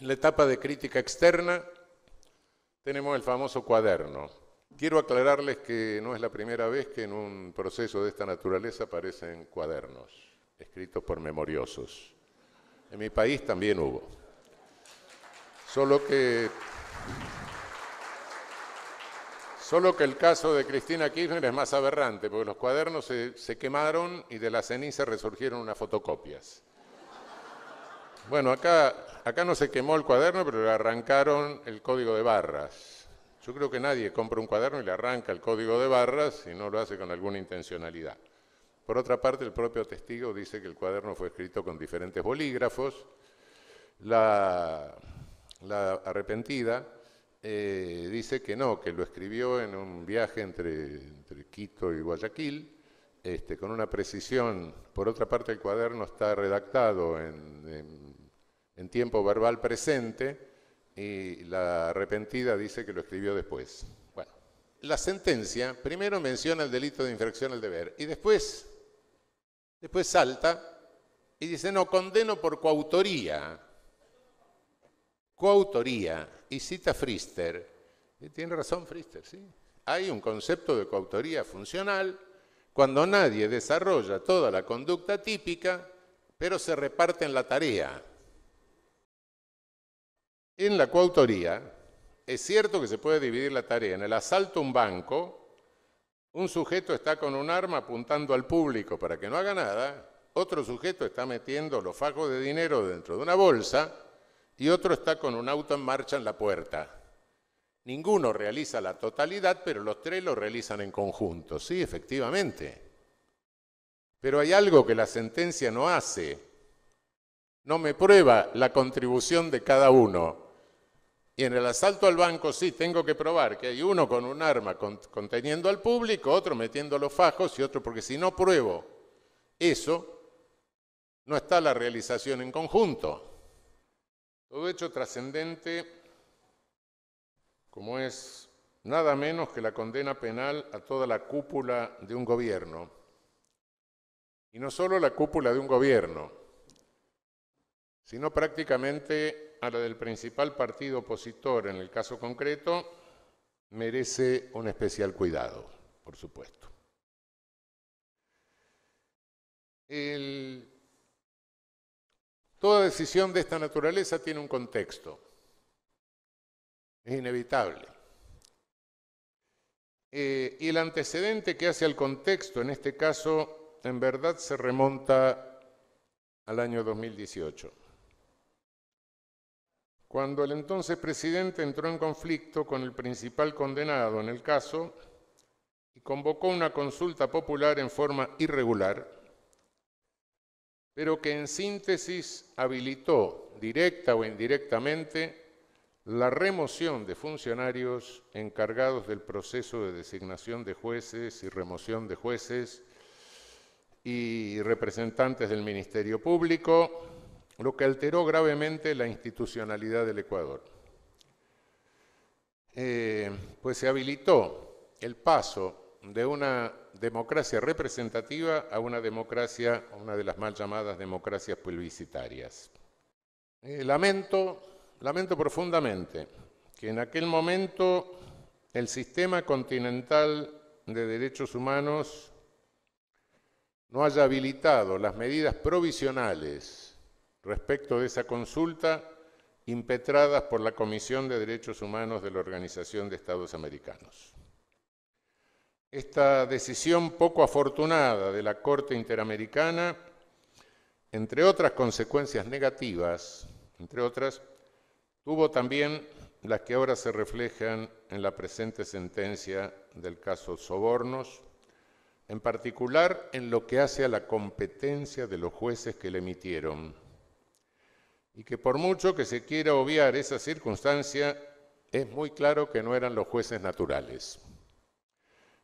En la etapa de crítica externa tenemos el famoso cuaderno. Quiero aclararles que no es la primera vez que en un proceso de esta naturaleza aparecen cuadernos escritos por memoriosos. En mi país también hubo. Solo que, solo que el caso de Cristina Kirchner es más aberrante, porque los cuadernos se, se quemaron y de la ceniza resurgieron unas fotocopias. Bueno, acá, acá no se quemó el cuaderno, pero le arrancaron el código de barras. Yo creo que nadie compra un cuaderno y le arranca el código de barras si no lo hace con alguna intencionalidad. Por otra parte, el propio testigo dice que el cuaderno fue escrito con diferentes bolígrafos. La, arrepentida eh, dice que no, que lo escribió en un viaje entre, entre Quito y Guayaquil, este, con una precisión. Por otra parte, el cuaderno está redactado en, tiempo verbal presente y la arrepentida dice que lo escribió después. Bueno, la sentencia primero menciona el delito de infracción al deber y después, después salta y dice, no, condeno por coautoría. Coautoría. Y cita Frister. Y eh, tiene razón Frister, ¿sí? Hay un concepto de coautoría funcional cuando nadie desarrolla toda la conducta típica, pero se reparte en la tarea. En la coautoría, es cierto que se puede dividir la tarea. En el asalto a un banco, un sujeto está con un arma apuntando al público para que no haga nada, otro sujeto está metiendo los fajos de dinero dentro de una bolsa y otro está con un auto en marcha en la puerta. Ninguno realiza la totalidad, pero los tres lo realizan en conjunto, sí, efectivamente. Pero hay algo que la sentencia no hace. No me prueba la contribución de cada uno. Y en el asalto al banco sí tengo que probar que hay uno con un arma conteniendo al público, otro metiendo los fajos y otro porque si no pruebo eso, no está la realización en conjunto. Todo hecho trascendente como es nada menos que la condena penal a toda la cúpula de un gobierno. Y no solo la cúpula de un gobierno, sino prácticamente a la del principal partido opositor, en el caso concreto, merece un especial cuidado, por supuesto. Toda decisión de esta naturaleza tiene un contexto. Es inevitable. Eh, y el antecedente que hace al contexto, en este caso, en verdad se remonta al año 2018, cuando el entonces presidente entró en conflicto con el principal condenado en el caso y convocó una consulta popular en forma irregular, pero que en síntesis habilitó, directa o indirectamente, la remoción de funcionarios encargados del proceso de designación de jueces y remoción de jueces y representantes del Ministerio Público, lo que alteró gravemente la institucionalidad del Ecuador. Eh, pues se habilitó el paso de una democracia representativa a una democracia, una de las mal llamadas democracias publicitarias. Eh, lamento Lamento profundamente que en aquel momento el sistema continental de derechos humanos no haya habilitado las medidas provisionales respecto de esa consulta impetradas por la Comisión de Derechos Humanos de la Organización de Estados Americanos. Esta decisión poco afortunada de la Corte Interamericana, entre otras consecuencias negativas, entre otras, Hubo también las que ahora se reflejan en la presente sentencia del caso Sobornos, en particular en lo que hace a la competencia de los jueces que le emitieron. Y que por mucho que se quiera obviar esa circunstancia, es muy claro que no eran los jueces naturales.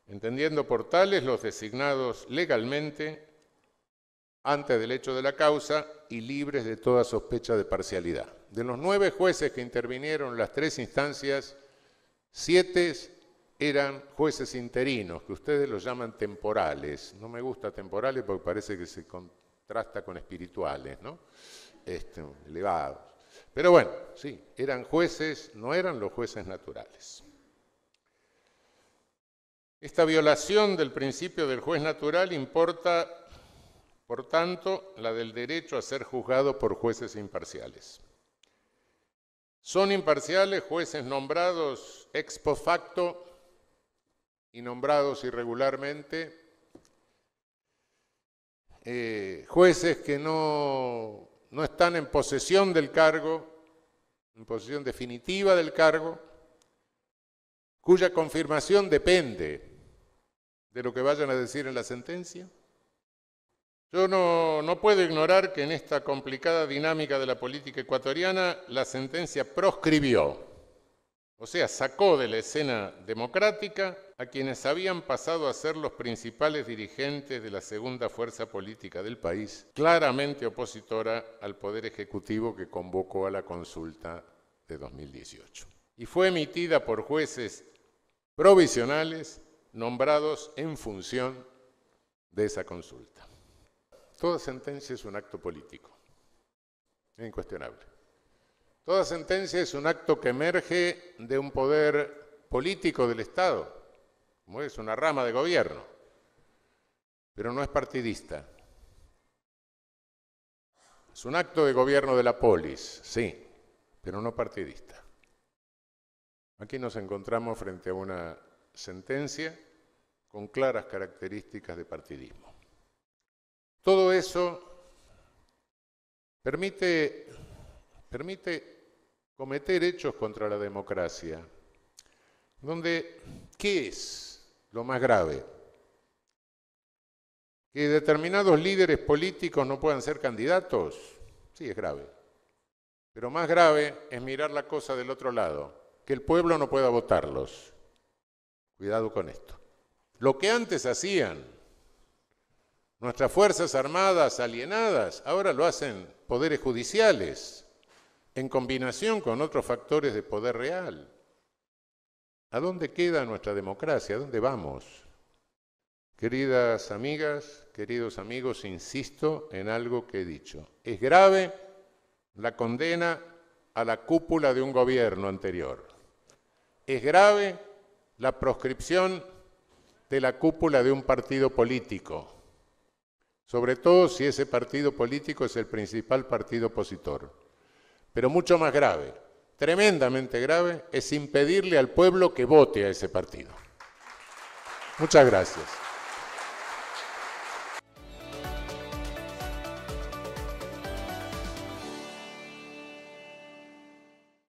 Entendiendo por tales los designados legalmente antes del hecho de la causa y libres de toda sospecha de parcialidad de los nueve jueces que intervinieron en las tres instancias, siete eran jueces interinos, que ustedes los llaman temporales. No me gusta temporales porque parece que se contrasta con espirituales, ¿no? Este, elevados. Pero bueno, sí, eran jueces, no eran los jueces naturales. Esta violación del principio del juez natural importa, por tanto, la del derecho a ser juzgado por jueces imparciales. Son imparciales jueces nombrados ex post facto y nombrados irregularmente, eh, jueces que no, no están en posesión del cargo, en posesión definitiva del cargo, cuya confirmación depende de lo que vayan a decir en la sentencia. Yo no, puedo ignorar que en esta complicada dinámica de la política ecuatoriana la sentencia proscribió, o sea, sacó de la escena democrática a quienes habían pasado a ser los principales dirigentes de la segunda fuerza política del país, claramente opositora al poder ejecutivo que convocó a la consulta de 2018. Y fue emitida por jueces provisionales nombrados en función de esa consulta. Toda sentencia es un acto político, es incuestionable. Toda sentencia es un acto que emerge de un poder político del Estado, como es una rama de gobierno, pero no es partidista. Es un acto de gobierno de la polis, sí, pero no partidista. Aquí nos encontramos frente a una sentencia con claras características de partidismo. Todo eso permite, cometer hechos contra la democracia, donde, ¿qué es lo más grave? Que determinados líderes políticos no puedan ser candidatos, sí es grave. Pero más grave es mirar la cosa del otro lado, que el pueblo no pueda votarlos. Cuidado con esto. Lo que antes hacían Nuestras Fuerzas Armadas alienadas ahora lo hacen poderes judiciales, en combinación con otros factores de poder real. ¿A dónde queda nuestra democracia? ¿A dónde vamos? Queridas amigas, queridos amigos, insisto en algo que he dicho. Es grave la condena a la cúpula de un gobierno anterior. Es grave la proscripción de la cúpula de un partido político sobre todo si ese partido político es el principal partido opositor. Pero mucho más grave, tremendamente grave, es impedirle al pueblo que vote a ese partido. Muchas gracias.